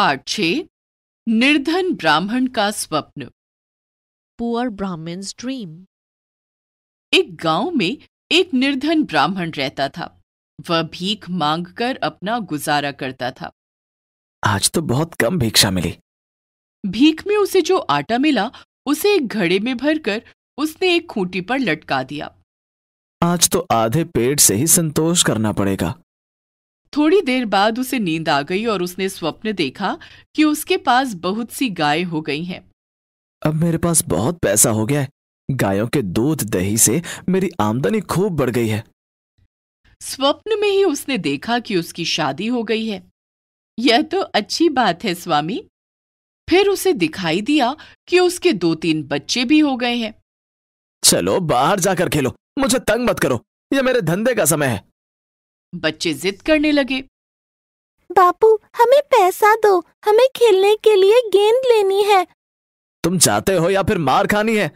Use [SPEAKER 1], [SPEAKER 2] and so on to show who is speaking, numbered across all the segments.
[SPEAKER 1] part छे निर्धन ब्राह्मण का स्वप्न पुअर ब्राह्मण ड्रीम एक गांव में एक निर्धन ब्राह्मण रहता था वह भीख मांगकर अपना गुजारा करता था
[SPEAKER 2] आज तो बहुत कम भिक्षा मिली
[SPEAKER 1] भीख में उसे जो आटा मिला उसे एक घड़े में भरकर उसने एक खूंटी पर लटका दिया
[SPEAKER 2] आज तो आधे पेट से ही संतोष करना पड़ेगा
[SPEAKER 1] थोड़ी देर बाद उसे नींद आ गई और उसने स्वप्न देखा कि उसके पास बहुत सी गाय हो गई हैं
[SPEAKER 2] अब मेरे पास बहुत पैसा हो गया है गायों के दूध दही से मेरी आमदनी खूब बढ़ गई है
[SPEAKER 1] स्वप्न में ही उसने देखा कि उसकी शादी हो गई है यह तो अच्छी बात है स्वामी फिर उसे दिखाई दिया कि उसके दो तीन बच्चे भी हो गए हैं
[SPEAKER 2] चलो बाहर जाकर खेलो मुझे तंग मत करो यह मेरे धंधे का समय है
[SPEAKER 1] बच्चे जिद करने लगे बापू हमें पैसा दो हमें खेलने के लिए गेंद लेनी है
[SPEAKER 2] तुम चाहते हो या फिर मार खानी
[SPEAKER 1] है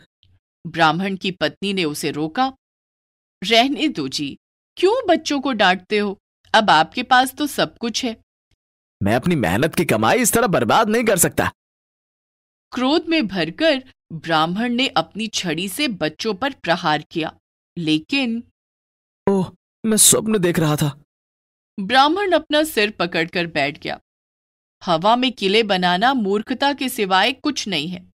[SPEAKER 1] ब्राह्मण की पत्नी ने उसे रोका रहने दो जी क्यों बच्चों को डांटते हो अब आपके पास तो सब कुछ है
[SPEAKER 2] मैं अपनी मेहनत की कमाई इस तरह बर्बाद नहीं कर सकता
[SPEAKER 1] क्रोध में भरकर ब्राह्मण ने अपनी छड़ी से बच्चों पर प्रहार किया लेकिन ओह
[SPEAKER 2] मैं स्वप्न देख रहा था
[SPEAKER 1] ब्राह्मण अपना सिर पकड़कर बैठ गया हवा में किले बनाना मूर्खता के सिवाय कुछ नहीं है